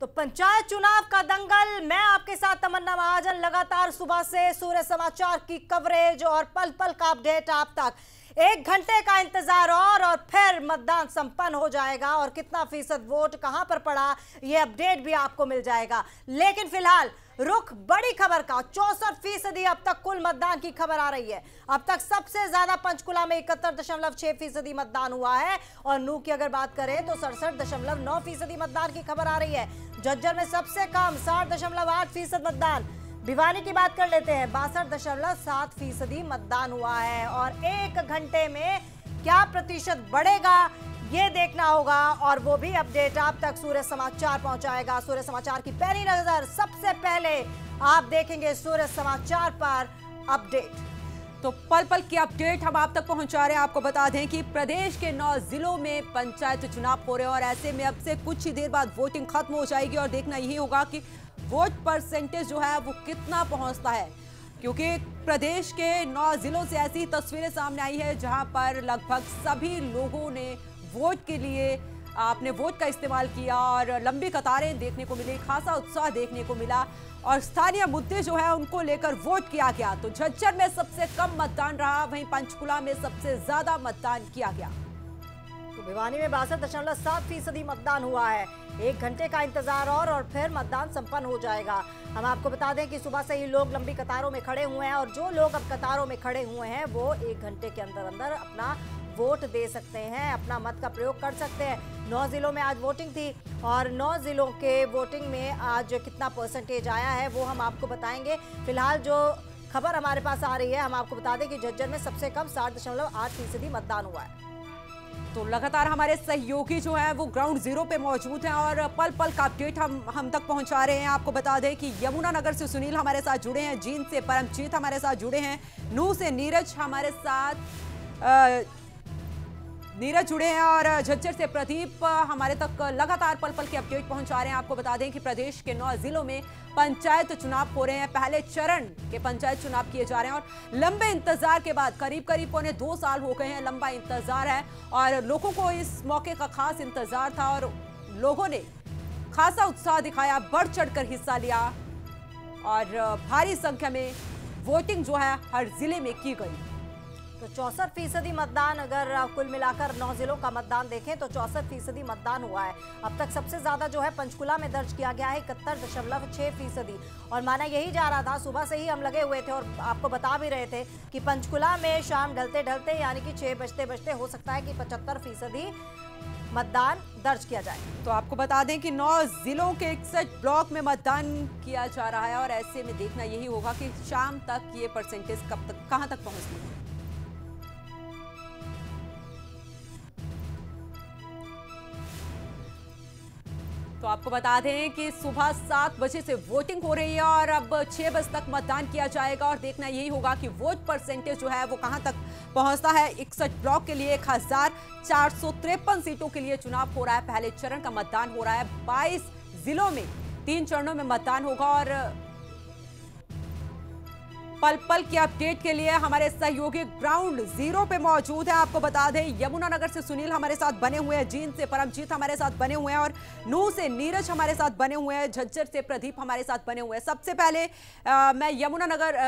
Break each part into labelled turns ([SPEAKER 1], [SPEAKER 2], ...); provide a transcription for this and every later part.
[SPEAKER 1] तो पंचायत चुनाव का दंगल मैं आपके साथ तमन्ना महाजन लगातार सुबह से सूर्य समाचार की कवरेज और पल पल का अपडेट आप तक एक घंटे का इंतजार और और फिर मतदान संपन्न हो जाएगा और कितना फीसद वोट कहां पर पड़ा यह अपडेट भी आपको मिल जाएगा लेकिन फिलहाल रुख बड़ी खबर का चौसठ फीसदी अब तक कुल मतदान की खबर आ रही है अब तक सबसे ज्यादा पंचकुला में इकहत्तर दशमलव छह फीसदी मतदान हुआ है और नू की अगर बात करें तो सड़सठ दशमलव नौ फीसदी मतदान की खबर आ रही है झज्जर में सबसे कम साठ दशमलव आठ फीसद मतदान भिवानी की बात कर लेते हैं बासठ दशमलव सात फीसदी मतदान हुआ है और एक घंटे में क्या प्रतिशत बढ़ेगा ये देखना होगा और वो भी अपडेट आप तक सूर्य समाचार पहुंचाएगा सूर्य समाचार की पहली नजर सबसे पहले आप देखेंगे सूर्य समाचार पर अपडेट तो पल
[SPEAKER 2] पल की अपडेट हम आप तक पहुंचा रहे हैं आपको बता दें कि प्रदेश के नौ जिलों में पंचायत चुनाव हो रहे हैं और ऐसे में अब से कुछ ही देर बाद वोटिंग खत्म हो जाएगी और देखना यही होगा कि वोट परसेंटेज जो है वो कितना पहुंचता है क्योंकि प्रदेश के नौ जिलों से ऐसी तस्वीरें सामने आई है जहां पर लगभग सभी लोगों ने वोट के लिए आपने वोट का इस्तेमाल किया और लंबी कतारें देखने को मिली खासा उत्साह देखने को मिला और स्थानीय मुद्दे जो है उनको लेकर वोट किया गया तो झज्जर में सबसे कम मतदान
[SPEAKER 1] रहा वहीं पंचकुला में सबसे ज्यादा मतदान किया गया तो भिवानी में बासठ दशमलव सात फीसदी मतदान हुआ है एक घंटे का इंतजार और और फिर मतदान संपन्न हो जाएगा हम आपको बता दें कि सुबह से ही लोग लंबी कतारों में खड़े हुए हैं और जो लोग अब कतारों में खड़े हुए हैं वो एक घंटे के अंदर अंदर अपना वोट दे सकते हैं अपना मत का प्रयोग कर सकते हैं नौ जिलों में आज वोटिंग थी और नौ जिलों के वोटिंग में आज कितना परसेंटेज आया है वो हम आपको बताएंगे फिलहाल जो खबर हमारे पास आ रही है हम आपको बता दें कि झज्जर में सबसे कम सात दशमलव आठ फीसदी मतदान हुआ है
[SPEAKER 2] तो लगातार हमारे सहयोगी जो हैं वो ग्राउंड जीरो पे मौजूद हैं और पल पल का अपडेट हम हम तक पहुंचा रहे हैं आपको बता दें कि यमुनानगर से सुनील हमारे साथ जुड़े हैं जींद से परमजीत हमारे साथ जुड़े हैं नू से नीरज हमारे साथ आ, नीरज जुड़े हैं और झज्जर से प्रदीप हमारे तक लगातार पल पल के अपडेट पहुंचा रहे हैं आपको बता दें कि प्रदेश के नौ जिलों में पंचायत चुनाव हो रहे हैं पहले चरण के पंचायत चुनाव किए जा रहे हैं और लंबे इंतजार के बाद करीब करीब पौने दो साल हो गए हैं लंबा इंतजार है और लोगों को इस मौके का खास इंतजार था और लोगों ने खासा उत्साह दिखाया बढ़ चढ़ हिस्सा लिया
[SPEAKER 1] और भारी संख्या में वोटिंग जो है हर जिले में की गई तो चौसठ फीसदी मतदान अगर कुल मिलाकर नौ जिलों का मतदान देखें तो चौसठ फीसदी मतदान हुआ है अब तक सबसे ज्यादा जो है पंचकुला में दर्ज किया गया है इकहत्तर दशमलव छः फीसदी और माना यही जा रहा था सुबह से ही हम लगे हुए थे और आपको बता भी रहे थे कि पंचकुला में शाम ढलते ढलते यानी कि छः बजते बजते हो सकता है कि पचहत्तर फीसदी मतदान दर्ज किया जाए तो आपको बता दें कि नौ जिलों के इकसठ ब्लॉक में मतदान किया
[SPEAKER 2] जा रहा है और ऐसे में देखना यही होगा कि शाम तक ये परसेंटेज कब तक कहाँ तक पहुँचती है तो आपको बता दें कि सुबह सात बजे से वोटिंग हो रही है और अब छह बजे तक मतदान किया जाएगा और देखना यही होगा कि वोट परसेंटेज जो है वो कहां तक पहुंचता है इकसठ ब्लॉक के लिए एक हजार चार सौ तिरपन सीटों के लिए चुनाव हो रहा है पहले चरण का मतदान हो रहा है बाईस जिलों में तीन चरणों में मतदान होगा और पल पल की अपडेट के लिए हमारे सहयोगी ग्राउंड जीरो पे मौजूद है आपको बता दें यमुनानगर से सुनील हमारे साथ बने हुए हैं जींद से परमजीत हमारे साथ बने हुए हैं और नू से नीरज हमारे साथ बने हुए हैं झज्जर से प्रदीप हमारे साथ बने हुए हैं सबसे पहले आ, मैं यमुनानगर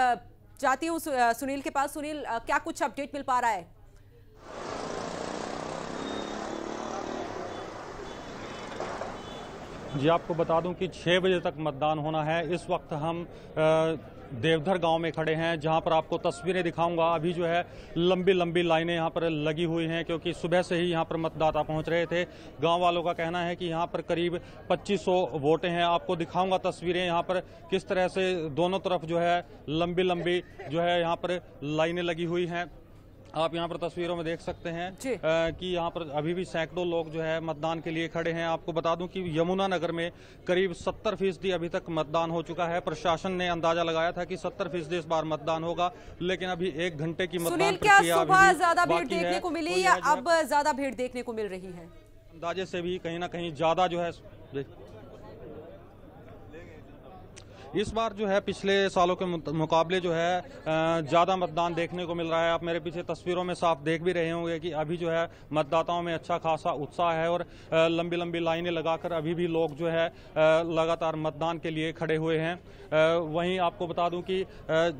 [SPEAKER 2] जाती हूँ सु, सुनील के पास सुनील आ, क्या कुछ अपडेट मिल पा रहा है
[SPEAKER 3] जी आपको बता दूं कि 6 बजे तक मतदान होना है इस वक्त हम देवधर गांव में खड़े हैं जहां पर आपको तस्वीरें दिखाऊंगा अभी जो है लंबी लंबी लाइनें यहां पर लगी हुई हैं क्योंकि सुबह से ही यहां पर मतदाता पहुंच रहे थे गांव वालों का कहना है कि यहां पर करीब 2500 वोटें हैं आपको दिखाऊंगा तस्वीरें यहां पर किस तरह से दोनों तरफ जो है लंबी लंबी जो है यहाँ पर लाइने लगी हुई हैं आप यहाँ पर तस्वीरों में देख सकते हैं कि यहाँ पर अभी भी सैकड़ों लोग जो है मतदान के लिए खड़े हैं आपको बता दूं कि यमुना नगर में करीब 70 फीसदी अभी तक मतदान हो चुका है प्रशासन ने अंदाजा लगाया था कि 70 फीसदी इस बार मतदान होगा लेकिन अभी एक घंटे की मतदान क्या सुबह ज्यादा भीड़ देखने को
[SPEAKER 2] मिली या अब ज्यादा भीड़ देखने को मिल रही है
[SPEAKER 3] अंदाजे से भी कहीं ना कहीं ज्यादा जो है इस बार जो है पिछले सालों के मुकाबले जो है ज़्यादा मतदान देखने को मिल रहा है आप मेरे पीछे तस्वीरों में साफ देख भी रहे होंगे कि अभी जो है मतदाताओं में अच्छा खासा उत्साह है और लंबी लंबी लाइनें लगाकर अभी भी लोग जो है लगातार मतदान के लिए खड़े हुए हैं वहीं आपको बता दूं कि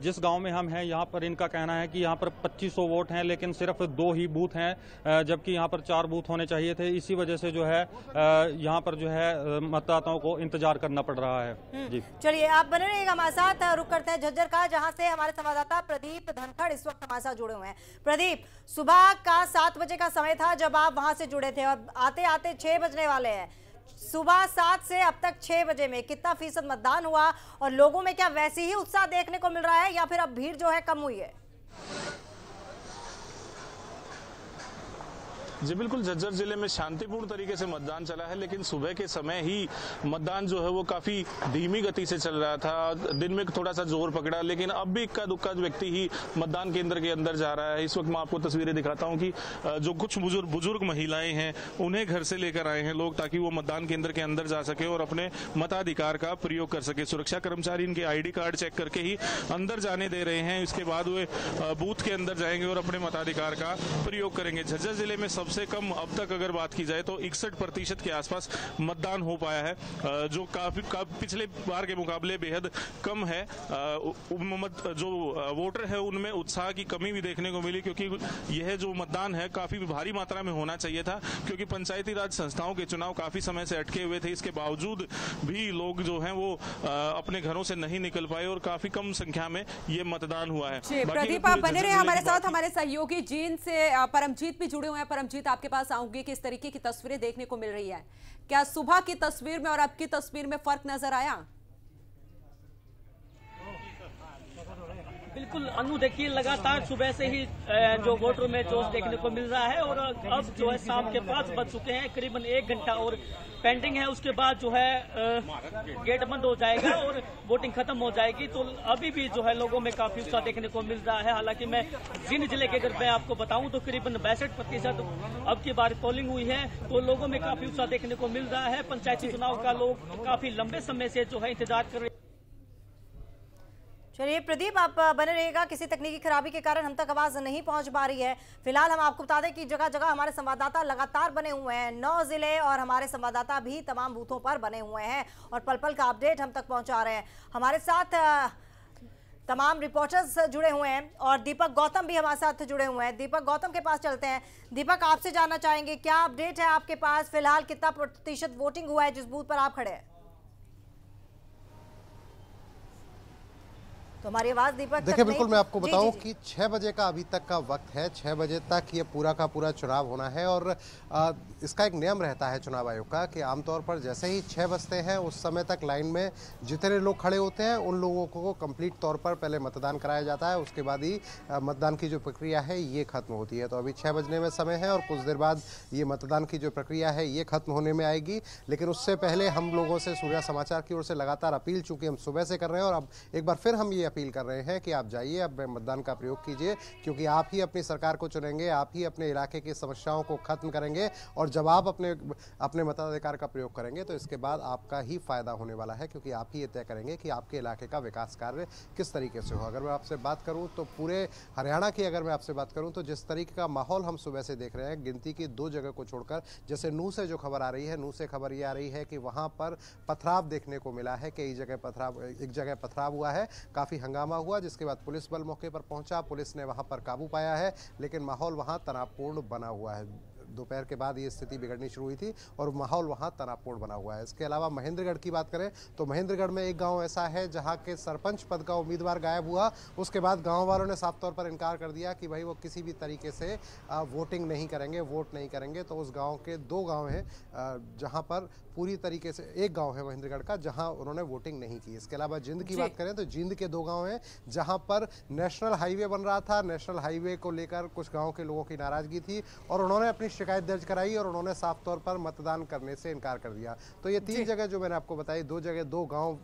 [SPEAKER 3] जिस गांव में हम हैं यहां पर इनका कहना है कि यहां पर 2500 वोट हैं लेकिन सिर्फ दो ही बूथ हैं जबकि यहां पर चार बूथ होने चाहिए थे इसी वजह से जो है यहां पर जो है मतदाताओं को इंतजार करना पड़ रहा है हम्म। जी
[SPEAKER 1] चलिए आप बने रहिएगा हमारे साथ रुक करते हैं झज्जर का जहां से हमारे संवाददाता प्रदीप धनखड़ इस वक्त हमारे साथ जुड़े हुए हैं प्रदीप सुबह का सात बजे का समय था जब आप वहां से जुड़े थे और आते आते छह बजने वाले हैं सुबह सात से अब तक छह बजे में कितना फीसद मतदान हुआ और लोगों में क्या वैसी ही उत्साह देखने को मिल रहा है या फिर अब भीड़ जो है कम हुई है
[SPEAKER 4] जी बिल्कुल झज्जर जिले में शांतिपूर्ण तरीके से मतदान चला है लेकिन सुबह के समय ही मतदान जो है वो काफी धीमी गति से चल रहा था दिन में थोड़ा सा जोर पकड़ा लेकिन अब भी इक्का दुक्का व्यक्ति ही मतदान केंद्र के अंदर जा रहा है इस वक्त मैं आपको तस्वीरें दिखाता हूँ कि जो कुछ बुजुर्ग बुजुर्ग महिलाएं हैं उन्हें घर से लेकर आए हैं लोग ताकि वो मतदान केंद्र के अंदर जा सके और अपने मताधिकार का प्रयोग कर सके सुरक्षा कर्मचारी इनके आईडी कार्ड चेक करके ही अंदर जाने दे रहे हैं इसके बाद वे बूथ के अंदर जाएंगे और अपने मताधिकार का प्रयोग करेंगे झज्जर जिले में सब कम कम अब तक अगर बात की जाए तो इकसठ प्रतिशत के आसपास मतदान हो पाया है जो काफी का, पिछले बार के मुकाबले बेहद कम है जो वोटर है उनमें उत्साह की कमी भी देखने को मिली क्योंकि यह जो मतदान है काफी भारी मात्रा में होना चाहिए था क्योंकि पंचायती राज संस्थाओं के चुनाव काफी समय से अटके हुए थे इसके बावजूद भी लोग जो है वो अपने घरों से नहीं निकल पाए और काफी कम संख्या में ये मतदान हुआ है प्रदीप आप बने रहे हमारे साथ
[SPEAKER 2] हमारे सहयोगी जीन से परमजीत भी जुड़े हुए हैं परमजीत अभिजीत आपके पास आऊंगी कि इस तरीके की तस्वीरें देखने को मिल रही है क्या सुबह की तस्वीर में और अब की तस्वीर में फर्क नजर आया
[SPEAKER 5] बिल्कुल अनु देखिए लगातार सुबह से ही जो वोटर में जोश देखने को मिल रहा है और अब जो है शाम के पास बज चुके हैं करीबन एक घंटा और पेंडिंग है उसके बाद जो है गेट बंद हो जाएगा और वोटिंग खत्म हो जाएगी तो अभी भी जो है लोगों में काफी उत्साह देखने को मिल रहा है हालांकि मैं जिन जिले के अगर मैं आपको बताऊं तो करीबन बैसठ प्रतिशत अब की बार पोलिंग हुई है तो लोगों में काफी उत्साह देखने को मिल रहा है पंचायती चुनाव का लोग काफी लंबे समय से जो है इंतजार कर रहे हैं
[SPEAKER 1] चलिए प्रदीप आप बने रहेगा किसी तकनीकी खराबी के कारण हम तक आवाज नहीं पहुंच पा रही है फिलहाल हम आपको बता दें कि जगह जगह हमारे संवाददाता लगातार बने हुए हैं नौ जिले और हमारे संवाददाता भी तमाम बूथों पर बने हुए हैं और पल पल का अपडेट हम तक पहुंचा रहे हैं हमारे साथ तमाम रिपोर्टर्स जुड़े हुए हैं और दीपक गौतम भी हमारे साथ जुड़े हुए हैं दीपक गौतम के पास चलते हैं दीपक आपसे जानना चाहेंगे क्या अपडेट है आपके पास फिलहाल कितना प्रतिशत वोटिंग हुआ है जिस बूथ पर आप खड़े हैं तो हमारी आवाज दीपक देखिए बिल्कुल मैं आपको बताऊं कि
[SPEAKER 6] छः बजे का अभी तक का वक्त है छः बजे तक ये पूरा का पूरा चुनाव होना है और आ, इसका एक नियम रहता है चुनाव आयोग का कि आमतौर पर जैसे ही छः बजते हैं उस समय तक लाइन में जितने लोग खड़े होते हैं उन लोगों को कंप्लीट तौर पर पहले मतदान कराया जाता है उसके बाद ही मतदान की जो प्रक्रिया है ये खत्म होती है तो अभी छः बजने में समय है और कुछ देर बाद ये मतदान की जो प्रक्रिया है ये खत्म होने में आएगी लेकिन उससे पहले हम लोगों से सूर्या समाचार की ओर से लगातार अपील चूंकि हम सुबह से कर रहे हैं और अब एक बार फिर हम ये अपील कर रहे हैं कि आप जाइए अब मतदान का प्रयोग कीजिए क्योंकि आप ही अपनी सरकार को चुनेंगे आप ही अपने इलाके की समस्याओं को खत्म करेंगे और जब आप अपने अपने मताधिकार का प्रयोग करेंगे तो इसके बाद आपका ही फायदा होने वाला है क्योंकि आप ही ये तय करेंगे कि आपके इलाके का विकास कार्य किस तरीके से हो अगर मैं आपसे बात करूँ तो पूरे हरियाणा की अगर मैं आपसे बात करूँ तो जिस तरीके का माहौल हम सुबह से देख रहे हैं गिनती की दो जगह को छोड़कर जैसे नू से जो खबर आ रही है नू से खबर ये आ रही है कि वहाँ पर पथराव देखने को मिला है कई जगह पथराव एक जगह पथराव हुआ है काफ़ी काफ़ी हंगामा हुआ जिसके बाद पुलिस बल मौके पर पहुंचा पुलिस ने वहां पर काबू पाया है लेकिन माहौल वहां तनावपूर्ण बना हुआ है दोपहर के बाद ये स्थिति बिगड़नी शुरू हुई थी और माहौल वहां तनावपूर्ण बना हुआ है इसके अलावा महेंद्रगढ़ की बात करें तो महेंद्रगढ़ में एक गाँव ऐसा है जहाँ के सरपंच पद का उम्मीदवार गायब हुआ उसके बाद गाँव वालों ने साफ तौर पर इनकार कर दिया कि भाई वो किसी भी तरीके से वोटिंग नहीं करेंगे वोट नहीं करेंगे तो उस गाँव के दो गाँव हैं जहाँ पर पूरी तरीके से एक गांव है महेंद्रगढ़ का जहां उन्होंने वोटिंग नहीं की इसके अलावा जिंद की बात करें तो जिंद के दो गांव हैं जहां पर नेशनल हाईवे बन रहा था नेशनल हाईवे को लेकर कुछ गांव के लोगों की नाराजगी थी और उन्होंने अपनी शिकायत दर्ज कराई और उन्होंने साफ तौर पर मतदान करने से इनकार कर दिया तो ये तीन जगह जो मैंने आपको बताई दो जगह दो गाँव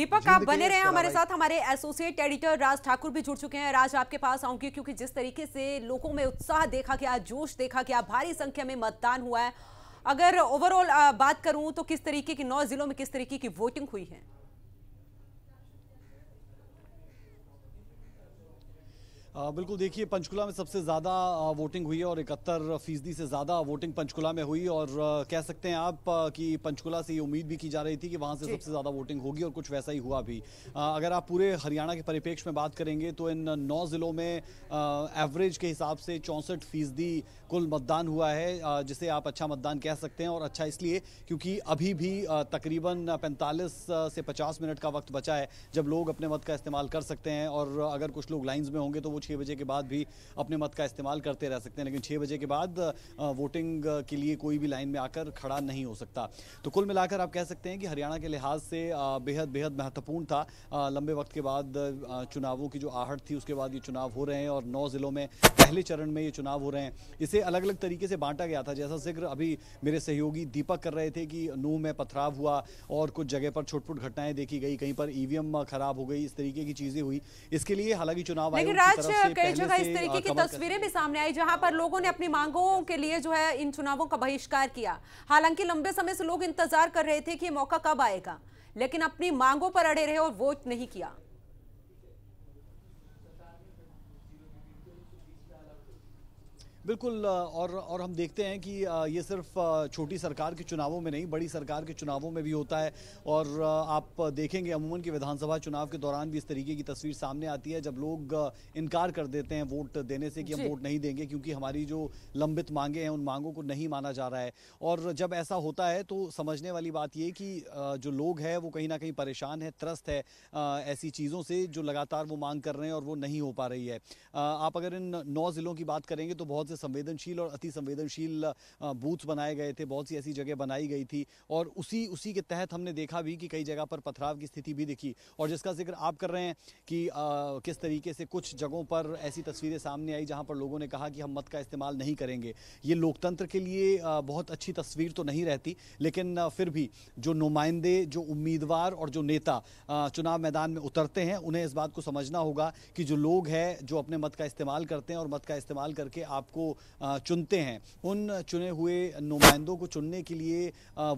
[SPEAKER 6] दीपक आप बने रहे हमारे साथ
[SPEAKER 2] हमारे एसोसिएट एडिटर राज ठाकुर भी जुड़ चुके हैं राज आपके पास आऊंगी क्योंकि जिस तरीके से लोगों में उत्साह देखा गया जोश देखा गया भारी संख्या में मतदान हुआ है अगर ओवरऑल बात करूं तो किस तरीके की नौ जिलों में किस तरीके की वोटिंग हुई है
[SPEAKER 7] बिल्कुल देखिए पंचकुला में सबसे ज़्यादा वोटिंग हुई है और इकहत्तर फीसदी से ज़्यादा वोटिंग पंचकुला में हुई और कह सकते हैं आप कि पंचकुला से ये उम्मीद भी की जा रही थी कि वहाँ से सबसे ज़्यादा वोटिंग होगी और कुछ वैसा ही हुआ भी अगर आप पूरे हरियाणा के परिप्रेक्ष्य में बात करेंगे तो इन नौ ज़िलों में एवरेज के हिसाब से चौंसठ फीसदी कुल मतदान हुआ है जिसे आप अच्छा मतदान कह सकते हैं और अच्छा इसलिए क्योंकि अभी भी तकरीबन पैंतालीस से पचास मिनट का वक्त बचा है जब लोग अपने मत का इस्तेमाल कर सकते हैं और अगर कुछ लोग लाइन्स में होंगे तो वो छः बजे के बाद भी अपने मत का इस्तेमाल करते रह सकते हैं लेकिन छः बजे के बाद वोटिंग के लिए कोई भी लाइन में आकर खड़ा नहीं हो सकता तो कुल मिलाकर आप कह सकते हैं कि हरियाणा के लिहाज से बेहद बेहद महत्वपूर्ण था लंबे वक्त के बाद चुनावों की जो आहट थी उसके बाद ये चुनाव हो रहे हैं और नौ ज़िलों में पहले चरण में ये चुनाव हो रहे हैं इसे अलग अलग तरीके से बांटा गया था जैसा जिक्र अभी मेरे सहयोगी दीपक कर रहे थे कि नूह में पथराव हुआ और कुछ जगह पर छुटपुट घटनाएं देखी गई कहीं पर ईवीएम खराब हो गई इस तरीके की चीजें हुई इसके लिए हालांकि चुनाव आयोग कई जगह इस तरीके की तस्वीरें
[SPEAKER 2] भी सामने आई जहां पर लोगों ने अपनी मांगों के लिए जो है इन चुनावों का बहिष्कार किया हालांकि लंबे समय से लोग इंतजार कर रहे थे कि मौका कब आएगा लेकिन अपनी मांगों पर अड़े रहे और वोट नहीं किया
[SPEAKER 7] बिल्कुल और और हम देखते हैं कि ये सिर्फ छोटी सरकार के चुनावों में नहीं बड़ी सरकार के चुनावों में भी होता है और आप देखेंगे अमूमन के विधानसभा चुनाव के दौरान भी इस तरीके की तस्वीर सामने आती है जब लोग इनकार कर देते हैं वोट देने से कि हम वोट नहीं देंगे क्योंकि हमारी जो लंबित मांगे हैं उन मांगों को नहीं माना जा रहा है और जब ऐसा होता है तो समझने वाली बात ये कि जो लोग हैं वो कहीं ना कहीं परेशान है त्रस्त है ऐसी चीज़ों से जो लगातार वो मांग कर रहे हैं और वो नहीं हो पा रही है आप अगर इन नौ ज़िलों की बात करेंगे तो बहुत से संवेदनशील और अति संवेदनशील बूथ बनाए गए थे बहुत सी ऐसी जगह बनाई गई थी और उसी उसी के तहत हमने देखा भी कि कई जगह पर पथराव की स्थिति भी दिखी और जिसका जिक्र आप कर रहे हैं कि आ, किस तरीके से कुछ जगहों पर ऐसी तस्वीरें सामने आई जहां पर लोगों ने कहा कि हम मत का इस्तेमाल नहीं करेंगे ये लोकतंत्र के लिए बहुत अच्छी तस्वीर तो नहीं रहती लेकिन फिर भी जो नुमाइंदे जो उम्मीदवार और जो नेता चुनाव मैदान में उतरते हैं उन्हें इस बात को समझना होगा कि जो लोग हैं जो अपने मत का इस्तेमाल करते हैं और मत का इस्तेमाल करके आपको को चुनते हैं उन चुने हुए नुमाइंदों को चुनने के लिए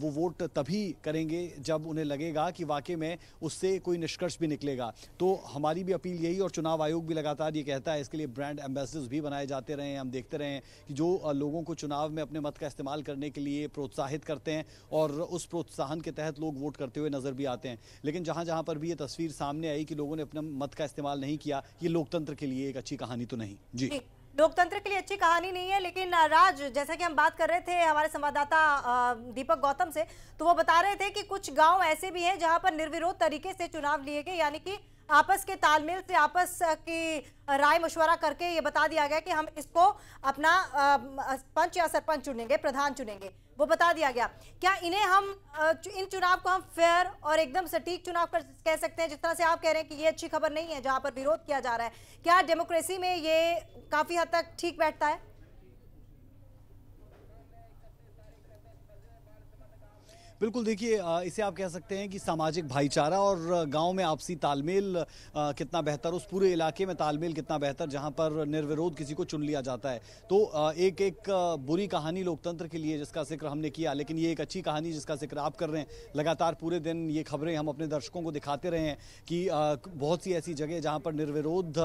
[SPEAKER 7] वो वोट तभी करेंगे जब उन्हें लगेगा कि वाकई में उससे कोई निष्कर्ष भी निकलेगा तो हमारी भी अपील यही और चुनाव आयोग भी लगातार ये कहता है इसके लिए ब्रांड एम्बेसडर्स भी बनाए जाते रहे हैं हम देखते रहे हैं कि जो लोगों को चुनाव में अपने मत का इस्तेमाल करने के लिए प्रोत्साहित करते हैं और उस प्रोत्साहन के तहत लोग वोट करते हुए नजर भी आते हैं लेकिन जहां जहां पर भी ये तस्वीर सामने आई कि लोगों ने अपने मत का इस्तेमाल नहीं किया ये लोकतंत्र के लिए एक अच्छी कहानी तो नहीं जी
[SPEAKER 1] लोकतंत्र के लिए अच्छी कहानी नहीं है लेकिन राज जैसा कि हम बात कर रहे थे हमारे संवाददाता दीपक गौतम से तो वो बता रहे थे कि कुछ गांव ऐसे भी हैं जहां पर निर्विरोध तरीके से चुनाव लिए गए यानी कि आपस के तालमेल से आपस की राय मशवरा करके ये बता दिया गया कि हम इसको अपना पंच या सरपंच चुनेंगे प्रधान चुनेंगे वो बता दिया गया क्या इन्हें हम इन चुनाव को हम फेयर और एकदम सटीक चुनाव कर कह सकते हैं जिस तरह से आप कह रहे हैं कि ये अच्छी खबर नहीं है जहाँ पर विरोध किया जा रहा है क्या डेमोक्रेसी में ये काफ़ी हद तक ठीक बैठता है
[SPEAKER 7] बिल्कुल देखिए इसे आप कह सकते हैं कि सामाजिक भाईचारा और गांव में आपसी तालमेल कितना बेहतर उस पूरे इलाके में तालमेल कितना बेहतर जहां पर निर्विरोध किसी को चुन लिया जाता है तो एक एक बुरी कहानी लोकतंत्र के लिए जिसका जिक्र हमने किया लेकिन ये एक अच्छी कहानी जिसका जिक्र आप कर रहे हैं लगातार पूरे दिन ये खबरें हम अपने दर्शकों को दिखाते रहे हैं कि बहुत सी ऐसी जगह जहाँ पर निर्विरोध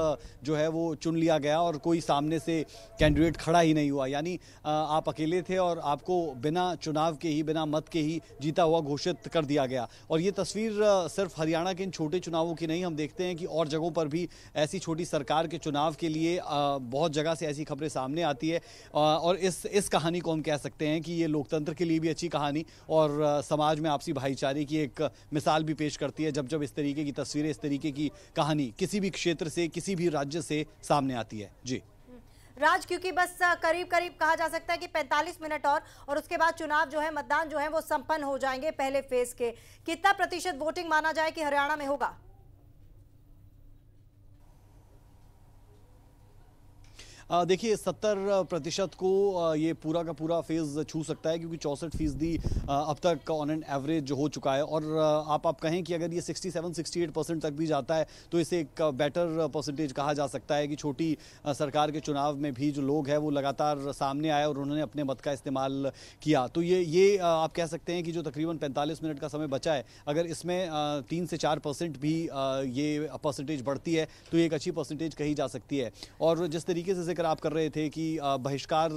[SPEAKER 7] जो है वो चुन लिया गया और कोई सामने से कैंडिडेट खड़ा ही नहीं हुआ यानी आप अकेले थे और आपको बिना चुनाव के ही बिना मत के ही जीता हुआ घोषित कर दिया गया और ये तस्वीर सिर्फ हरियाणा के इन छोटे चुनावों की नहीं हम देखते हैं कि और जगहों पर भी ऐसी छोटी सरकार के चुनाव के लिए बहुत जगह से ऐसी खबरें सामने आती है और इस इस कहानी को हम कह सकते हैं कि ये लोकतंत्र के लिए भी अच्छी कहानी और समाज में आपसी भाईचारे की एक मिसाल भी पेश करती है जब जब इस तरीके की तस्वीरें इस तरीके की कहानी किसी भी क्षेत्र से किसी भी राज्य से सामने आती है जी
[SPEAKER 1] राज क्योंकि बस करीब करीब कहा जा सकता है कि 45 मिनट और और उसके बाद चुनाव जो है मतदान जो है वो संपन्न हो जाएंगे पहले फेज के कितना प्रतिशत वोटिंग माना जाए कि हरियाणा में होगा
[SPEAKER 7] देखिए सत्तर प्रतिशत को ये पूरा का पूरा फेज़ छू सकता है क्योंकि चौंसठ फीसदी अब तक ऑन एन एवरेज हो चुका है और आप आप कहें कि अगर ये 67 68 परसेंट तक भी जाता है तो इसे एक बेटर परसेंटेज कहा जा सकता है कि छोटी सरकार के चुनाव में भी जो लोग हैं वो लगातार सामने आए और उन्होंने अपने मत का इस्तेमाल किया तो ये ये आप कह सकते हैं कि जो तकरीबन पैंतालीस मिनट का समय बचा है अगर इसमें तीन से चार परसेंट भी ये परसेंटेज बढ़ती है तो ये एक अच्छी परसेंटेज कही जा सकती है और जिस तरीके से लेकर आप कर रहे थे कि बहिष्कार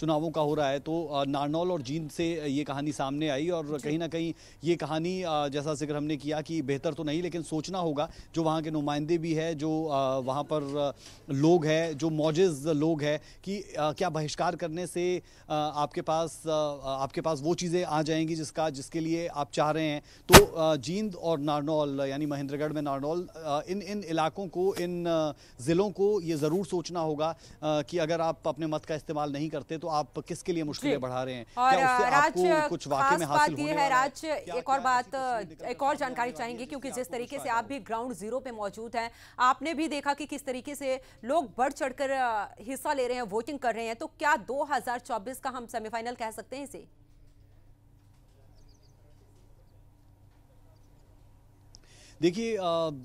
[SPEAKER 7] चुनावों का हो रहा है तो नारनौल और जींद से ये कहानी सामने आई और कहीं ना कहीं ये कहानी जैसा जिक्र हमने किया कि बेहतर तो नहीं लेकिन सोचना होगा जो वहाँ के नुमाइंदे भी है जो वहाँ पर लोग हैं जो मौजिज लोग हैं कि क्या बहिष्कार करने से आपके पास आपके पास वो चीज़ें आ जाएंगी जिसका जिसके लिए आप चाह रहे हैं तो जींद और नारनौल यानी महेंद्रगढ़ में नारनौल इन इन इलाकों को इन ज़िलों को ये ज़रूर सोचना होगा कि अगर आप अपने मत का इस्तेमाल नहीं करते तो आप किसके लिए मुश्किलें बढ़ा रहे हैं और राज कुछ वाकई में हासिल होने है
[SPEAKER 2] राज एक और बात एक और जानकारी चाहेंगे क्योंकि जिस तरीके से आप भी ग्राउंड जीरो पे मौजूद हैं आपने भी देखा कि किस तरीके से लोग बढ़ चढ़कर हिस्सा ले रहे हैं वोटिंग कर रहे हैं तो क्या दो का हम सेमीफाइनल कह सकते हैं इसे
[SPEAKER 7] देखिए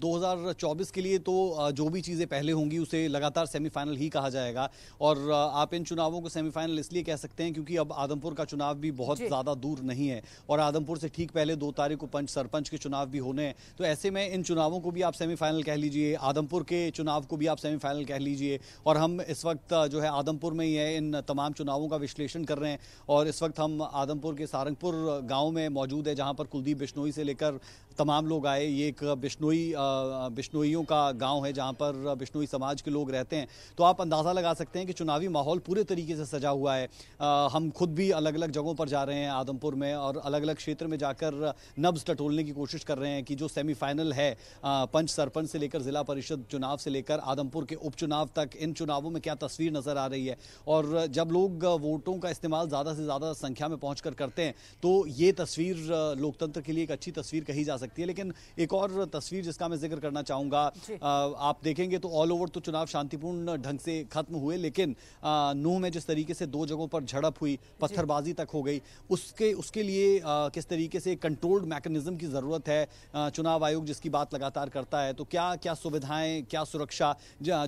[SPEAKER 7] 2024 के लिए तो जो भी चीज़ें पहले होंगी उसे लगातार सेमीफाइनल ही कहा जाएगा और आप इन चुनावों को सेमीफाइनल इसलिए कह सकते हैं क्योंकि अब आदमपुर का चुनाव भी बहुत ज़्यादा दूर नहीं है और आदमपुर से ठीक पहले दो तारीख को पंच सरपंच के चुनाव भी होने हैं तो ऐसे में इन चुनावों को भी आप सेमीफाइनल कह लीजिए आदमपुर के चुनाव को भी आप सेमीफाइनल कह लीजिए और हम इस वक्त जो है आदमपुर में ही है इन तमाम चुनावों का विश्लेषण कर रहे हैं और इस वक्त हम आदमपुर के सारंगपुर गाँव में मौजूद है जहाँ पर कुलदीप बिश्नोई से लेकर तमाम लोग आए ये एक एक बिश्नोई बिश्नोइयों का गांव है जहां पर बिश्नोई समाज के लोग रहते हैं तो आप अंदाज़ा लगा सकते हैं कि चुनावी माहौल पूरे तरीके से सजा हुआ है हम खुद भी अलग अलग जगहों पर जा रहे हैं आदमपुर में और अलग अलग क्षेत्र में जाकर नब्ज टटोलने की कोशिश कर रहे हैं कि जो सेमीफाइनल है पंच सरपंच से लेकर ज़िला परिषद चुनाव से लेकर आदमपुर के उपचुनाव तक इन चुनावों में क्या तस्वीर नज़र आ रही है और जब लोग वोटों का इस्तेमाल ज़्यादा से ज़्यादा संख्या में पहुँच करते हैं तो ये तस्वीर लोकतंत्र के लिए एक अच्छी तस्वीर कही जा सकती है लेकिन एक और और तस्वीर जिसका मैं जिक्र करना चाहूँगा आप देखेंगे तो ऑल ओवर तो चुनाव शांतिपूर्ण ढंग से खत्म हुए लेकिन नूह में जिस तरीके से दो जगहों पर झड़प हुई पत्थरबाजी तक हो गई उसके उसके लिए किस तरीके से कंट्रोल्ड मैकेनिज्म की ज़रूरत है चुनाव आयोग जिसकी बात लगातार करता है तो क्या क्या सुविधाएं क्या सुरक्षा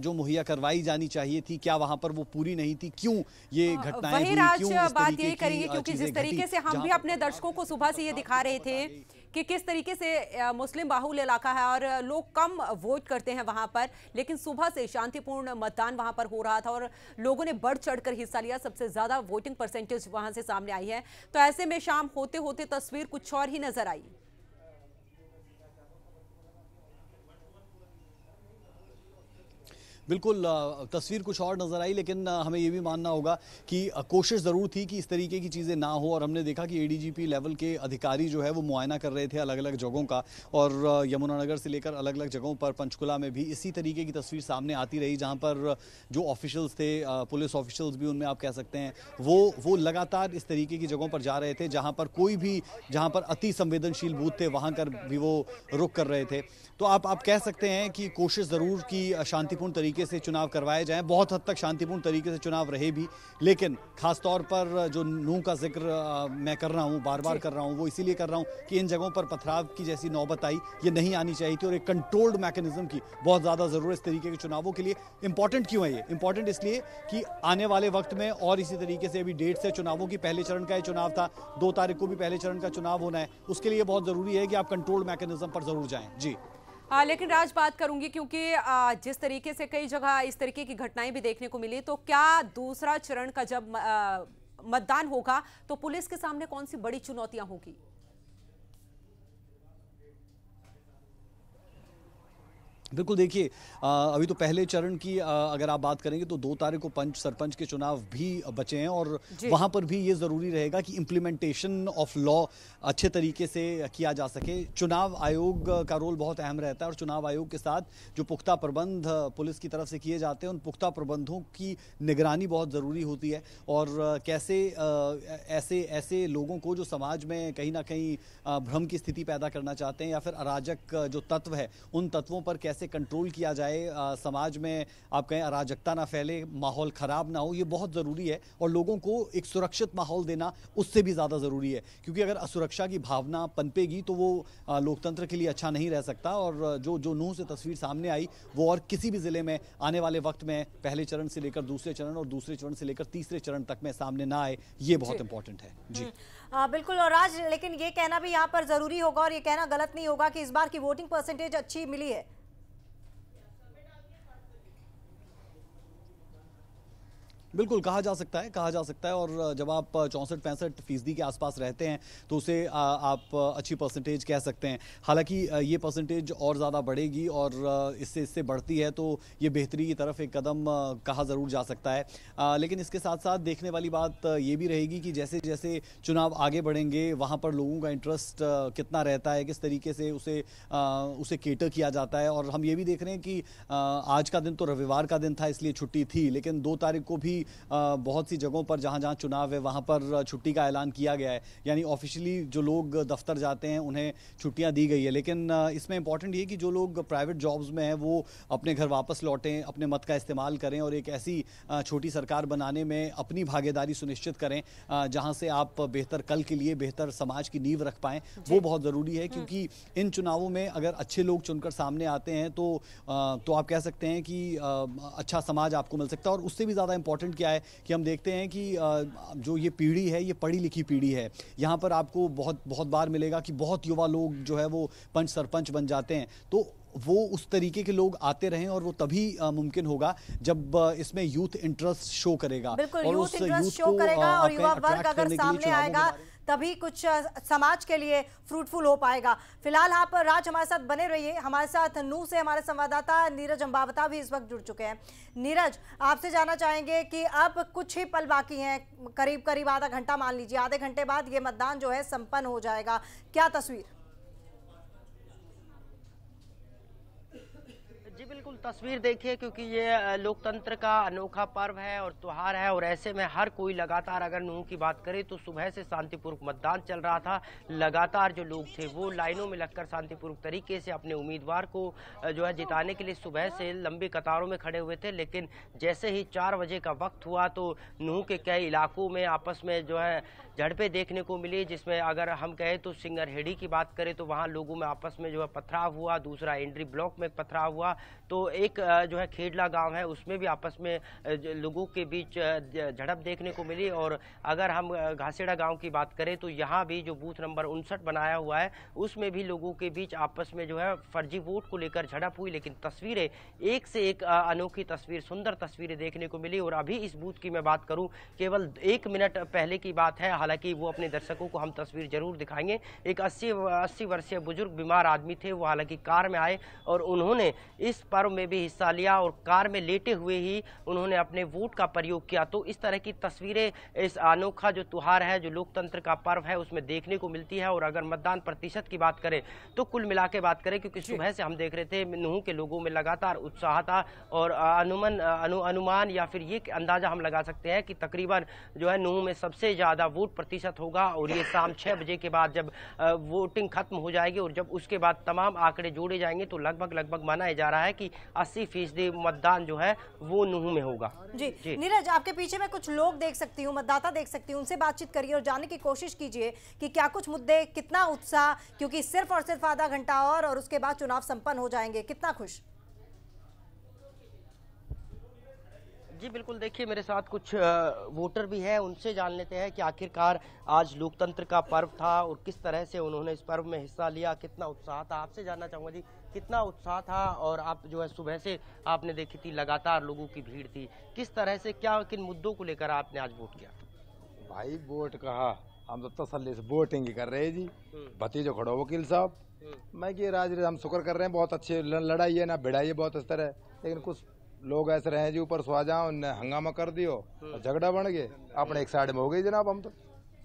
[SPEAKER 7] जो मुहैया करवाई जानी चाहिए थी क्या वहां पर वो पूरी नहीं थी क्यों ये घटनाएं बात यही करेंगे क्योंकि जिस तरीके से हम भी
[SPEAKER 2] अपने दर्शकों को सुबह से ये दिखा रहे थे कि किस तरीके से मुस्लिम बाहुल इलाका है और लोग कम वोट करते हैं वहाँ पर लेकिन सुबह से शांतिपूर्ण मतदान वहाँ पर हो रहा था और लोगों ने बढ़ चढ़कर हिस्सा लिया सबसे ज़्यादा वोटिंग परसेंटेज वहाँ से सामने आई है तो ऐसे में शाम होते होते तस्वीर कुछ और ही नज़र आई
[SPEAKER 7] बिल्कुल तस्वीर कुछ और नज़र आई लेकिन हमें ये भी मानना होगा कि कोशिश ज़रूर थी कि इस तरीके की चीज़ें ना हो और हमने देखा कि एडीजीपी लेवल के अधिकारी जो है वो मुआयना कर रहे थे अलग अलग जगहों का और यमुनानगर से लेकर अलग अलग जगहों पर पंचकुला में भी इसी तरीके की तस्वीर सामने आती रही जहाँ पर जो ऑफिशल्स थे पुलिस ऑफिशल्स भी उनमें आप कह सकते हैं वो वो लगातार इस तरीके की जगहों पर जा रहे थे जहाँ पर कोई भी जहाँ पर अति संवेदनशील बूथ थे वहाँ कर भी वो रुक कर रहे थे तो आप आप कह सकते हैं कि कोशिश ज़रूर की शांतिपूर्ण तरीके तरीके से चुनाव करवाए जाएं बहुत हद तक शांतिपूर्ण तरीके से चुनाव रहे भी लेकिन खासतौर पर जो नू का जिक्र मैं कर रहा हूं बार बार कर रहा हूं वो इसीलिए कर रहा हूं कि इन जगहों पर पथराव की जैसी नौबत आई ये नहीं आनी चाहिए थी और एक कंट्रोल्ड मैकेनिज्म की बहुत ज़्यादा ज़रूरत इस तरीके के चुनावों के लिए इंपॉर्टेंट क्यों है ये इंपॉर्टेंट इसलिए कि आने वाले वक्त में और इसी तरीके से अभी डेट से चुनावों की पहले चरण का ये चुनाव था दो तारीख को भी पहले चरण का चुनाव होना है उसके लिए बहुत ज़रूरी है कि आप कंट्रोल्ड मैकेनिज्म पर ज़रूर जाएँ जी
[SPEAKER 2] आ, लेकिन राज बात करूंगी क्योंकि आ, जिस तरीके से कई जगह इस तरीके की घटनाएं भी देखने को मिली तो क्या दूसरा चरण का जब मतदान होगा तो पुलिस के सामने कौन सी बड़ी चुनौतियां होगी
[SPEAKER 7] बिल्कुल देखिए अभी तो पहले चरण की अगर आप बात करेंगे तो दो तारीख को पंच सरपंच के चुनाव भी बचे हैं और वहां पर भी ये जरूरी रहेगा कि इम्प्लीमेंटेशन ऑफ लॉ अच्छे तरीके से किया जा सके चुनाव आयोग का रोल बहुत अहम रहता है और चुनाव आयोग के साथ जो पुख्ता प्रबंध पुलिस की तरफ से किए जाते हैं उन पुख्ता प्रबंधों की निगरानी बहुत ज़रूरी होती है और कैसे ऐसे ऐसे लोगों को जो समाज में कहीं ना कहीं भ्रम की स्थिति पैदा करना चाहते हैं या फिर अराजक जो तत्व है उन तत्वों पर कैसे कैसे कंट्रोल किया जाए आ, समाज में आप कहें अराजकता ना फैले माहौल ख़राब ना हो ये बहुत ज़रूरी है और लोगों को एक सुरक्षित माहौल देना उससे भी ज़्यादा ज़रूरी है क्योंकि अगर असुरक्षा की भावना पनपेगी तो वो लोकतंत्र के लिए अच्छा नहीं रह सकता और जो जो नूह से तस्वीर सामने आई वो और किसी भी ज़िले में आने वाले वक्त में पहले चरण से लेकर दूसरे चरण और दूसरे चरण से लेकर तीसरे चरण तक में सामने ना आए ये बहुत इंपॉर्टेंट है हम्म। जी
[SPEAKER 1] आ, बिल्कुल और आज लेकिन ये कहना भी यहाँ पर ज़रूरी होगा और ये कहना गलत नहीं होगा कि इस बार की वोटिंग परसेंटेज अच्छी मिली है
[SPEAKER 7] बिल्कुल कहा जा सकता है कहा जा सकता है और जब आप चौंसठ पैंसठ फीसदी के आसपास रहते हैं तो उसे आप अच्छी परसेंटेज कह सकते हैं हालांकि ये परसेंटेज और ज़्यादा बढ़ेगी और इससे इससे बढ़ती है तो ये बेहतरी की तरफ एक कदम कहा ज़रूर जा सकता है लेकिन इसके साथ साथ देखने वाली बात ये भी रहेगी कि जैसे जैसे चुनाव आगे बढ़ेंगे वहाँ पर लोगों का इंटरेस्ट कितना रहता है किस तरीके से उसे उसे केटर किया जाता है और हम ये भी देख रहे हैं कि आज का दिन तो रविवार का दिन था इसलिए छुट्टी थी लेकिन दो तारीख को भी बहुत सी जगहों पर जहाँ जहाँ चुनाव है वहाँ पर छुट्टी का ऐलान किया गया है यानी ऑफिशियली जो लोग दफ्तर जाते हैं उन्हें छुट्टियाँ दी गई है लेकिन इसमें इंपॉर्टेंट ये कि जो लोग प्राइवेट जॉब्स में हैं वो अपने घर वापस लौटें अपने मत का इस्तेमाल करें और एक ऐसी छोटी सरकार बनाने में अपनी भागीदारी सुनिश्चित करें जहाँ से आप बेहतर कल के लिए बेहतर समाज की नींव रख पाएँ वो बहुत ज़रूरी है हम्म। क्योंकि इन चुनावों में अगर अच्छे लोग चुनकर सामने आते हैं तो तो आप कह सकते हैं कि अच्छा समाज आपको मिल सकता है और उससे भी ज़्यादा इंपॉर्टेंट इम्पॉर्टेंट क्या है कि हम देखते हैं कि जो ये पीढ़ी है ये पढ़ी लिखी पीढ़ी है यहाँ पर आपको बहुत बहुत बार मिलेगा कि बहुत युवा लोग जो है वो पंच सरपंच बन जाते हैं तो वो उस तरीके के लोग आते रहे और वो तभी मुमकिन होगा जब इसमें यूथ इंटरेस्ट शो करेगा और उस यूथ शो करेगा और युवा वर्ग अगर सामने आएगा
[SPEAKER 1] तभी कुछ समाज के लिए फ्रूटफुल हो पाएगा फिलहाल आप राज हमारे साथ बने रहिए हमारे साथ नू से हमारे संवाददाता नीरज अंबावता भी इस वक्त जुड़ चुके हैं नीरज आपसे जानना चाहेंगे कि अब कुछ ही पल बाकी हैं करीब करीब आधा घंटा मान लीजिए आधे घंटे बाद ये मतदान जो है संपन्न हो जाएगा क्या तस्वीर
[SPEAKER 5] बिल्कुल तस्वीर देखिए क्योंकि ये लोकतंत्र का अनोखा पर्व है और त्यौहार है और ऐसे में हर कोई लगातार अगर नूह की बात करें तो सुबह से शांतिपूर्वक मतदान चल रहा था लगातार जो लोग थे वो लाइनों में लगकर शांतिपूर्वक तरीके से अपने उम्मीदवार को जो है जिताने के लिए सुबह से लंबी कतारों में खड़े हुए थे लेकिन जैसे ही चार बजे का वक्त हुआ तो नूह के कई इलाकों में आपस में जो है झड़पें देखने को मिली जिसमें अगर हम कहें तो सिंगरहेड़ी की बात करें तो वहाँ लोगों में आपस में जो है पथराव हुआ दूसरा एंट्री ब्लॉक में पथराव हुआ तो एक जो है खेडला गांव है उसमें भी आपस में लोगों के बीच झड़प देखने को मिली और अगर हम घासेड़ा गांव की बात करें तो यहाँ भी जो बूथ नंबर उनसठ बनाया हुआ है उसमें भी लोगों के बीच आपस में जो है फर्जी वोट को लेकर झड़प हुई लेकिन तस्वीरें एक से एक अनोखी तस्वीर सुंदर तस्वीरें देखने को मिली और अभी इस बूथ की मैं बात करूँ केवल एक मिनट पहले की बात है हालांकि वो अपने दर्शकों को हम तस्वीर जरूर दिखाएंगे एक अस्सी अस्सी वर्षीय बुजुर्ग बीमार आदमी थे वो हालांकि कार में आए और उन्होंने इस पर समारोह में भी हिस्सा लिया और कार में लेटे हुए ही उन्होंने अपने वोट का प्रयोग किया तो इस तरह की तस्वीरें इस अनोखा जो त्यौहार है जो लोकतंत्र का पर्व है उसमें देखने को मिलती है और अगर मतदान प्रतिशत की बात करें तो कुल मिला बात करें क्योंकि सुबह से हम देख रहे थे नूह के लोगों में लगातार उत्साह था और अनुमान अनु, अनुमान या फिर ये अंदाजा हम लगा सकते हैं कि तकरीबन जो है नूह में सबसे ज़्यादा वोट प्रतिशत होगा और ये शाम छह बजे के बाद जब वोटिंग खत्म हो जाएगी और जब उसके बाद तमाम आंकड़े जोड़े जाएंगे तो लगभग लगभग माना जा रहा है कि अस्सी फीसदी मतदान जो है वो नूह में होगा जी, जी नीरज
[SPEAKER 1] आपके पीछे मैं कुछ लोग देख सकती हूँ मतदाता देख सकती हूँ उनसे बातचीत करिए और जानने की कोशिश कीजिए कि क्या कुछ मुद्दे कितना उत्साह क्योंकि सिर्फ और सिर्फ आधा घंटा और, और उसके बाद चुनाव सम्पन्न हो जाएंगे कितना खुश
[SPEAKER 5] जी बिल्कुल देखिए मेरे साथ कुछ वोटर भी हैं उनसे जान लेते हैं कि आखिरकार आज लोकतंत्र का पर्व था और किस तरह से उन्होंने इस पर्व में हिस्सा लिया कितना उत्साह था आपसे जानना चाहूँगा जी कितना उत्साह था और आप जो है सुबह से आपने देखी थी लगातार लोगों की भीड़ थी किस तरह से क्या किन मुद्दों को लेकर आपने आज वोट किया
[SPEAKER 6] भाई वोट कहा हम तो तसली से वोटिंग कर रहे जी हम्म। भतीजो खड़ो वकील साहब हम्म। मैं कि राज हम शुक्र कर रहे हैं बहुत अच्छी लड़ाई है ना भिड़ाई है बहुत स्तर है लेकिन कुछ लोग ऐसे रहे जी ऊपर सुहा जाओ हंगामा कर दियो हम्म। झगड़ा बन गए अपने एक साइड में हो गई जनाब हम तो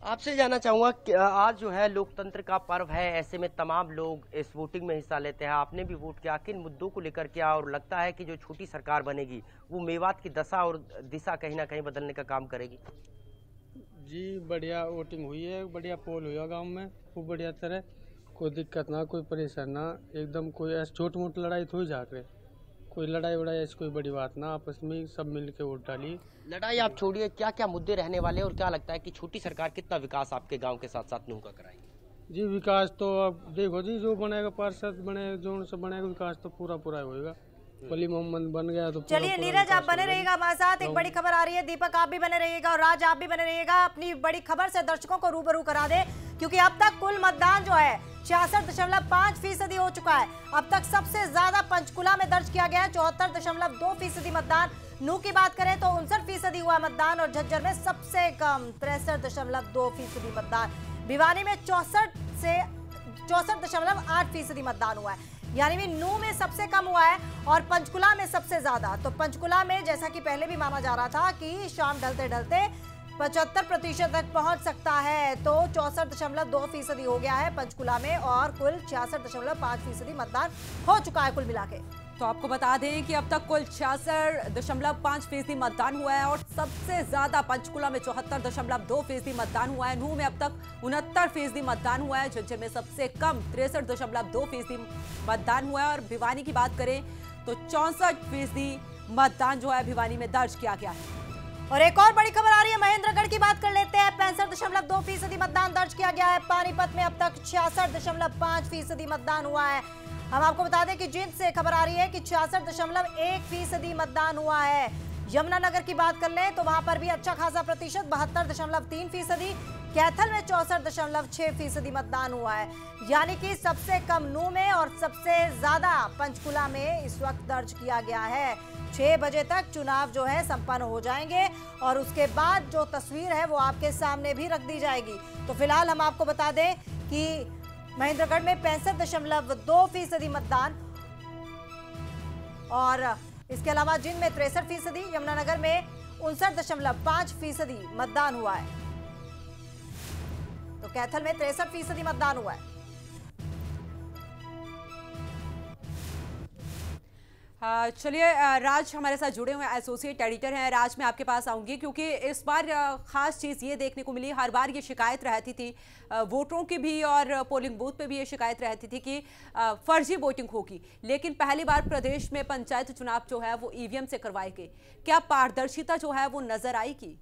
[SPEAKER 5] आपसे जानना चाहूंगा आज जो है लोकतंत्र का पर्व है ऐसे में तमाम लोग इस वोटिंग में हिस्सा लेते हैं आपने भी वोट किया किन मुद्दों को लेकर किया और लगता है कि जो छोटी सरकार बनेगी वो मेवात की दशा और दिशा कहीं ना कहीं बदलने का काम करेगी
[SPEAKER 3] जी बढ़िया वोटिंग हुई है बढ़िया पोल हुआ गाँव में खूब बढ़िया तरह कोई दिक्कत ना कोई परेशान ना एकदम कोई ऐसा छोट मोट लड़ाई थोड़ी झाक रहे कोई लड़ाई वड़ाई ऐसी कोई बड़ी बात ना आपस में सब मिल के वोट डाली
[SPEAKER 5] लड़ाई आप छोड़िए क्या क्या मुद्दे रहने वाले और क्या लगता है कि छोटी सरकार कितना
[SPEAKER 3] विकास आपके गाँव के साथ साथ नूह
[SPEAKER 5] कराएगी
[SPEAKER 3] जी विकास तो अब देखो जी जो बनेगा पार्षद बनेगा जो सब बनेगा विकास तो पूरा पूरा होगा वली हम्म। मोहम्मद बन गया तो चलिए नीरज आप बने रहिएगा हमारे साथ एक बड़ी खबर
[SPEAKER 1] आ रही है दीपक आप भी बने रहिएगा और राज आप भी बने रहिएगा अपनी बड़ी खबर से दर्शकों को रूबरू करा दे क्योंकि अब तक कुल मतदान जो है छियासठ दशमलव पांच फीसदी हो चुका है अब तक सबसे ज्यादा पंचकुला में दर्ज किया गया है चौहत्तर दशमलव दो फीसदी मतदान नू की बात करें तो उनसठ फीसदी हुआ मतदान और झज्जर में सबसे कम तिरसठ दशमलव दो फीसदी मतदान भिवानी में चौसठ से चौसठ दशमलव आठ फीसदी मतदान हुआ है यानी भी नू में सबसे कम हुआ है और पंचकुला में सबसे ज्यादा तो पंचकुला में जैसा कि पहले भी माना जा रहा था कि शाम ढलते ढलते पचहत्तर प्रतिशत तक पहुंच सकता है तो चौसठ दशमलव दो फीसदी हो गया है पंचकुला में और कुल छियासठ दशमलव पांच फीसदी मतदान हो चुका है कुल मिला के
[SPEAKER 2] तो आपको बता दें कि अब तक कुल छियासठ दशमलव पांच फीसदी मतदान हुआ है और सबसे ज्यादा पंचकुला में चौहत्तर दशमलव दो फीसदी मतदान हुआ है नूह में अब तक उनहत्तर फीसदी मतदान हुआ है झुंझुन में सबसे कम तिरसठ दशमलव दो फीसदी मतदान हुआ है और भिवानी की
[SPEAKER 1] बात करें तो चौसठ फीसदी मतदान जो है भिवानी में दर्ज किया गया है और एक और बड़ी खबर आ रही है महेंद्रगढ़ की बात कर लेते हैं पैंसठ दशमलव दो फीसदी मतदान दर्ज किया गया है पानीपत में अब तक छियासठ दशमलव पांच फीसदी मतदान हुआ है हम आपको बता दें कि जींद से खबर आ रही है कि छियासठ दशमलव एक फीसदी मतदान हुआ है यमुनानगर की बात कर लें तो वहां पर भी अच्छा खासा प्रतिशत बहत्तर दशमलव तीन फीसदी कैथल में चौसठ दशमलव छह फीसदी मतदान हुआ है यानी कि सबसे कम नू में और सबसे ज्यादा पंचकुला में इस वक्त दर्ज किया गया है छह बजे तक चुनाव जो है संपन्न हो जाएंगे और उसके बाद जो तस्वीर है वो आपके सामने भी रख दी जाएगी तो फिलहाल हम आपको बता दें कि महेंद्रगढ़ में पैंसठ दशमलव दो फीसदी मतदान और इसके अलावा जिन में तिरसठ फीसदी यमुनानगर में उनसठ दशमलव पांच फीसदी मतदान हुआ है तो कैथल में तिरसठ फीसदी मतदान हुआ है
[SPEAKER 2] चलिए राज हमारे साथ जुड़े हुए एसोसिएट एडिटर हैं राज मैं आपके पास आऊंगी क्योंकि इस बार खास चीज़ ये देखने को मिली हर बार ये शिकायत रहती थी वोटरों की भी और पोलिंग बूथ पे भी ये शिकायत रहती थी कि फर्जी वोटिंग होगी लेकिन पहली बार प्रदेश में पंचायत चुनाव जो है वो ईवीएम e से करवाए गए क्या पारदर्शिता जो है वो नज़र आएगी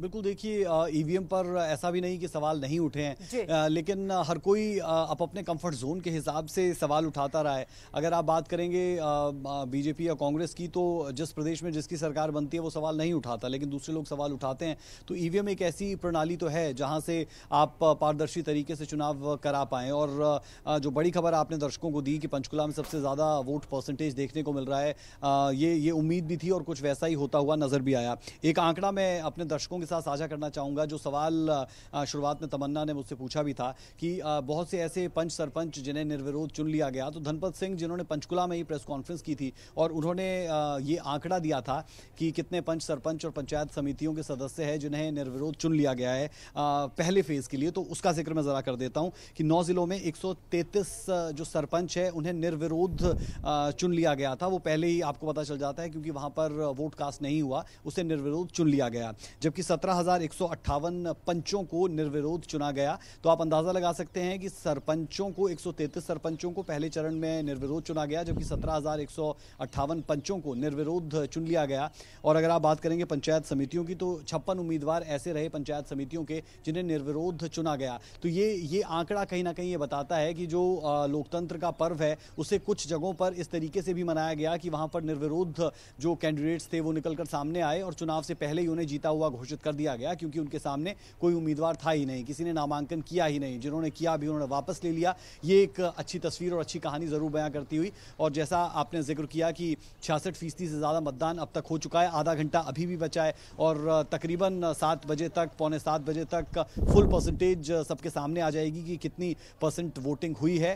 [SPEAKER 7] बिल्कुल देखिए ईवीएम e पर ऐसा भी नहीं कि सवाल नहीं उठे हैं लेकिन हर कोई अब अपने कंफर्ट जोन के हिसाब से सवाल उठाता रहा है अगर आप बात करेंगे बीजेपी या कांग्रेस की तो जिस प्रदेश में जिसकी सरकार बनती है वो सवाल नहीं उठाता लेकिन दूसरे लोग सवाल उठाते हैं तो ईवीएम e एक ऐसी प्रणाली तो है जहाँ से आप पारदर्शी तरीके से चुनाव करा पाएँ और जो बड़ी खबर आपने दर्शकों को दी कि पंचकुला में सबसे ज़्यादा वोट परसेंटेज देखने को मिल रहा है ये ये उम्मीद भी थी और कुछ वैसा ही होता हुआ नज़र भी आया एक आंकड़ा मैं अपने दर्शकों के साथ साझा करना चाहूँगा जो सवाल शुरुआत में तमन्ना ने मुझसे पूछा भी था कि बहुत से ऐसे पंच सरपंच जिन्हें निर्विरोध चुन लिया गया तो धनपत सिंह जिन्होंने पंचकुला में ही प्रेस कॉन्फ्रेंस की थी और उन्होंने ये आंकड़ा दिया था कि कितने पंच सरपंच और पंचायत समितियों के सदस्य हैं जिन्हें निर्विरोध चुन लिया गया है पहले फेज के लिए तो उसका जिक्र मैं ज़रा कर देता हूँ कि नौ ज़िलों में एक जो सरपंच है उन्हें निर्विरोध चुन लिया गया था वो पहले ही आपको पता चल जाता है क्योंकि वहाँ पर वोट कास्ट नहीं हुआ उसे निर्विरोध चुन लिया गया जबकि सत्रह पंचों को निर्विरोध चुना गया तो आप अंदाजा लगा सकते हैं कि सरपंचों को 133 सरपंचों को पहले चरण में निर्विरोध चुना गया जबकि सत्रह पंचों को निर्विरोध चुन लिया गया और अगर आप बात करेंगे पंचायत समितियों की तो छप्पन उम्मीदवार ऐसे रहे पंचायत समितियों के जिन्हें निर्विरोध चुना गया तो ये ये आंकड़ा कहीं ना कहीं ये बताता है कि जो लोकतंत्र का पर्व है उसे कुछ जगहों पर इस तरीके से भी मनाया गया कि वहां पर निर्विरोध जो कैंडिडेट्स थे वो निकलकर सामने आए और चुनाव से पहले ही उन्हें जीता हुआ घोषित कर कर दिया गया क्योंकि उनके सामने कोई उम्मीदवार था ही नहीं किसी ने नामांकन किया ही नहीं जिन्होंने किया भी उन्होंने वापस ले लिया ये एक अच्छी तस्वीर और अच्छी कहानी ज़रूर बयां करती हुई और जैसा आपने जिक्र किया कि छियासठ फीसदी से ज़्यादा मतदान अब तक हो चुका है आधा घंटा अभी भी बचा है और तकरीबन सात बजे तक पौने सात बजे तक फुल परसेंटेज सबके सामने आ जाएगी कि कितनी परसेंट वोटिंग हुई है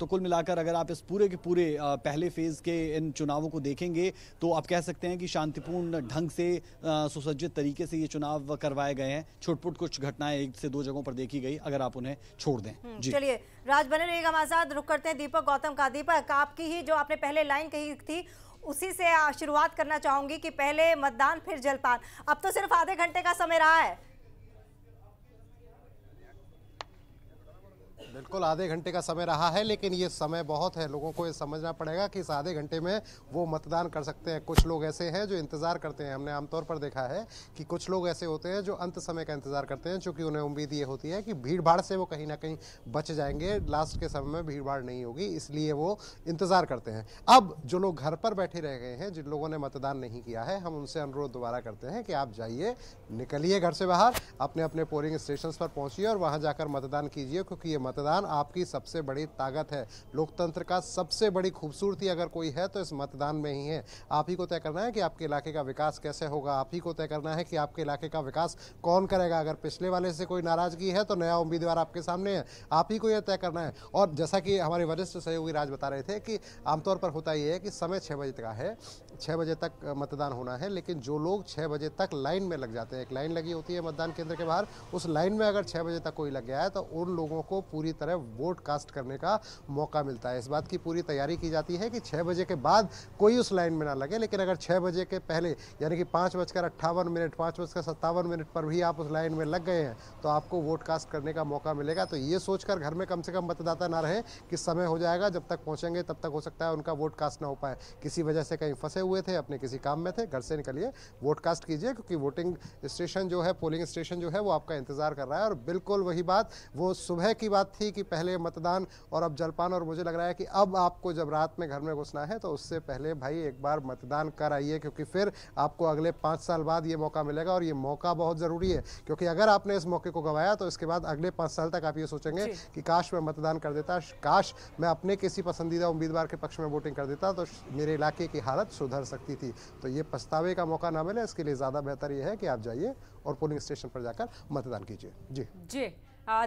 [SPEAKER 7] तो कुल मिलाकर अगर आप इस पूरे के पूरे पहले फेज़ के इन चुनावों को देखेंगे तो आप कह सकते हैं कि शांतिपूर्ण ढंग से सुसज्जित तरीके से ये चुनाव चुनाव करवाए गए हैं छुटपुट कुछ घटनाएं एक से दो जगहों पर देखी गई अगर आप उन्हें छोड़ दें हम्म, चलिए
[SPEAKER 1] राज बने रहिएगा आजाद रुक करते हैं दीपक गौतम का दीपक आपकी ही जो आपने पहले लाइन कही थी उसी से शुरुआत करना चाहूंगी कि पहले मतदान फिर जलपान अब तो सिर्फ आधे घंटे का समय रहा है
[SPEAKER 6] बिल्कुल आधे घंटे का समय रहा है लेकिन ये समय बहुत है लोगों को ये समझना पड़ेगा कि इस आधे घंटे में वो मतदान कर सकते हैं कुछ लोग ऐसे हैं जो इंतज़ार करते हैं हमने आमतौर पर देखा है कि कुछ लोग ऐसे होते हैं जो अंत समय का इंतज़ार करते हैं चूँकि उन्हें उम्मीद ये होती है कि भीड़ भाड़ से वो कहीं ना कहीं बच जाएंगे लास्ट के समय में भीड़ भाड़ नहीं होगी इसलिए वो इंतज़ार करते हैं अब जो लोग घर पर बैठे रह गए हैं जिन लोगों ने मतदान नहीं किया है हम उनसे अनुरोध दोबारा करते हैं कि आप जाइए निकलिए घर से बाहर अपने अपने पोलिंग स्टेशन पर पहुँचिए और वहाँ जाकर मतदान कीजिए क्योंकि ये मतदान मतदान आपकी सबसे बड़ी ताकत है लोकतंत्र का सबसे बड़ी खूबसूरती अगर कोई है तो इस मतदान में ही है आप ही को तय करना है कि आपके इलाके का विकास कैसे होगा आप ही को तय करना है कि आपके इलाके का विकास कौन करेगा अगर पिछले वाले से कोई नाराजगी है तो नया उम्मीदवार आपके सामने है आप ही को यह तय करना है और जैसा कि हमारे वरिष्ठ सहयोगी राज बता रहे थे कि आमतौर पर होता यह है कि समय छः बजे तक है छः बजे तक मतदान होना है लेकिन जो लोग छः बजे तक लाइन में लग जाते हैं एक लाइन लगी होती है मतदान केंद्र के बाहर उस लाइन में अगर छः बजे तक कोई लग गया है तो उन लोगों को पूरी तरह वोट कास्ट करने का मौका मिलता है इस बात की पूरी तैयारी की जाती है कि छः बजे के बाद कोई उस लाइन में ना लगे लेकिन अगर छः बजे के पहले यानी कि पाँच बजकर अट्ठावन मिनट पाँच बजकर सत्तावन मिनट पर भी आप उस लाइन में लग गए हैं तो आपको वोट कास्ट करने का मौका मिलेगा तो ये सोचकर घर में कम से कम मतदाता ना रहे कि समय हो जाएगा जब तक पहुँचेंगे तब तक हो सकता है उनका वोट कास्ट ना हो पाए किसी वजह से कहीं फंसे हुए थे अपने किसी काम में थे घर से निकलिए वोट कास्ट कीजिए क्योंकि वोटिंग स्टेशन जो है पोलिंग स्टेशन जो है वो आपका इंतजार कर रहा है और बिल्कुल वही बात वो सुबह की बात थी कि पहले मतदान और अब जलपान और मुझे लग रहा है कि अब आपको जब रात में घर में घुसना है तो उससे पहले भाई एक बार मतदान कर आइए क्योंकि फिर आपको अगले पाँच साल बाद ये मौका मिलेगा और ये मौका बहुत ज़रूरी है क्योंकि अगर आपने इस मौके को गंवाया तो इसके बाद अगले पाँच साल तक आप ये सोचेंगे कि काश मैं मतदान कर देता काश मैं अपने किसी पसंदीदा उम्मीदवार के पक्ष में वोटिंग कर देता तो मेरे इलाके की हालत सुधर ठहर सकती थी तो ये पछतावे का मौका ना मिले इसके लिए ज़्यादा बेहतर ये है कि आप जाइए और पोलिंग स्टेशन पर जाकर मतदान कीजिए जी
[SPEAKER 2] जी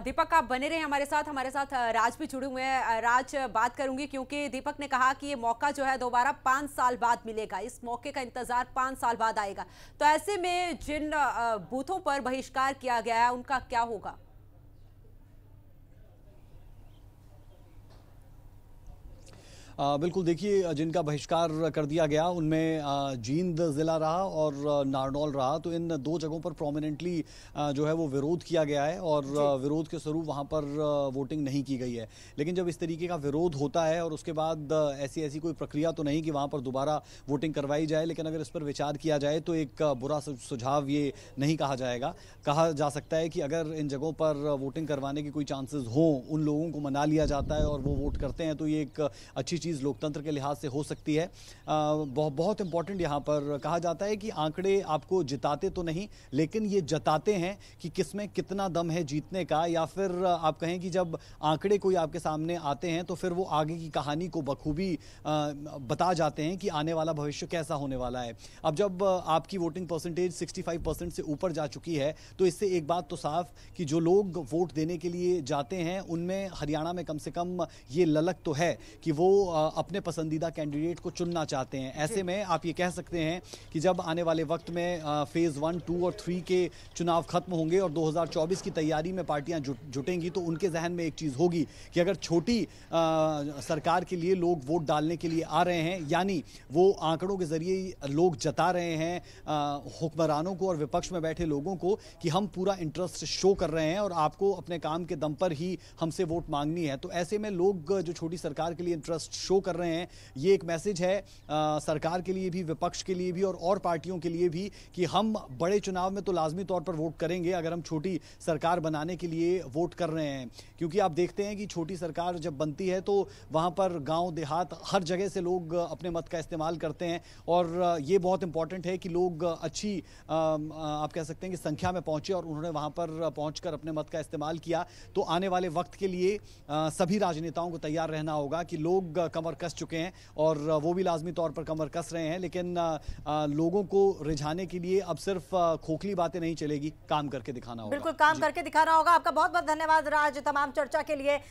[SPEAKER 2] दीपक आप बने रहे हमारे साथ हमारे साथ राज भी जुड़े हुए हैं राज बात करूंगी क्योंकि दीपक ने कहा कि ये मौका जो है दोबारा पाँच साल बाद मिलेगा इस मौके का इंतजार पाँच साल बाद आएगा तो ऐसे में जिन बूथों पर बहिष्कार किया गया है उनका क्या होगा
[SPEAKER 7] बिल्कुल देखिए जिनका बहिष्कार कर दिया गया उनमें जींद ज़िला रहा और नारनौल रहा तो इन दो जगहों पर प्रोमिनेंटली जो है वो विरोध किया गया है और विरोध के स्वरूप वहाँ पर वोटिंग नहीं की गई है लेकिन जब इस तरीके का विरोध होता है और उसके बाद ऐसी ऐसी कोई प्रक्रिया तो नहीं कि वहाँ पर दोबारा वोटिंग करवाई जाए लेकिन अगर इस पर विचार किया जाए तो एक बुरा सुझाव ये नहीं कहा जाएगा कहा जा सकता है कि अगर इन जगहों पर वोटिंग करवाने के कोई चांसेस हों उन लोगों को मना लिया जाता है और वो वोट करते हैं तो ये एक अच्छी चीज़ लोकतंत्र के लिहाज से हो सकती है बहुत बहुत इंपॉर्टेंट यहाँ पर कहा जाता है कि आंकड़े आपको जिताते तो नहीं लेकिन ये जताते हैं कि किसमें कितना दम है जीतने का या फिर आप कहें कि जब आंकड़े कोई आपके सामने आते हैं तो फिर वो आगे की कहानी को बखूबी बता जाते हैं कि आने वाला भविष्य कैसा होने वाला है अब जब आपकी वोटिंग परसेंटेज सिक्सटी परसेंट से ऊपर जा चुकी है तो इससे एक बात तो साफ कि जो लोग वोट देने के लिए जाते हैं उनमें हरियाणा में कम से कम ये ललक तो है कि वो अपने पसंदीदा कैंडिडेट को चुनना चाहते हैं ऐसे में आप ये कह सकते हैं कि जब आने वाले वक्त में फेज़ वन टू और थ्री के चुनाव खत्म होंगे और 2024 की तैयारी में पार्टियां जुट, जुटेंगी तो उनके जहन में एक चीज़ होगी कि अगर छोटी सरकार के लिए लोग वोट डालने के लिए आ रहे हैं यानी वो आंकड़ों के जरिए लोग जता रहे हैं हुक्मरानों को और विपक्ष में बैठे लोगों को कि हम पूरा इंटरेस्ट शो कर रहे हैं और आपको अपने काम के दम पर ही हमसे वोट मांगनी है तो ऐसे में लोग जो छोटी सरकार के लिए इंटरेस्ट शो कर रहे हैं ये एक मैसेज है आ, सरकार के लिए भी विपक्ष के लिए भी और और पार्टियों के लिए भी कि हम बड़े चुनाव में तो लाजमी तौर पर वोट करेंगे अगर हम छोटी सरकार बनाने के लिए वोट कर रहे हैं क्योंकि आप देखते हैं कि छोटी सरकार जब बनती है तो वहाँ पर गाँव देहात हर जगह से लोग अपने मत का इस्तेमाल करते हैं और ये बहुत इंपॉर्टेंट है कि लोग अच्छी आप कह सकते हैं कि संख्या में पहुंचे और उन्होंने वहां पर पहुंचकर अपने मत का इस्तेमाल किया तो आने वाले वक्त के लिए सभी राजनेताओं को तैयार रहना होगा कि लोग कमर कस चुके हैं और वो भी लाजमी तौर पर कमर कस रहे हैं लेकिन लोगों को रिझाने के लिए अब सिर्फ खोखली बातें नहीं चलेगी काम करके दिखाना होगा बिल्कुल काम करके
[SPEAKER 1] दिखाना होगा आपका बहुत बहुत धन्यवाद राज तमाम चर्चा के लिए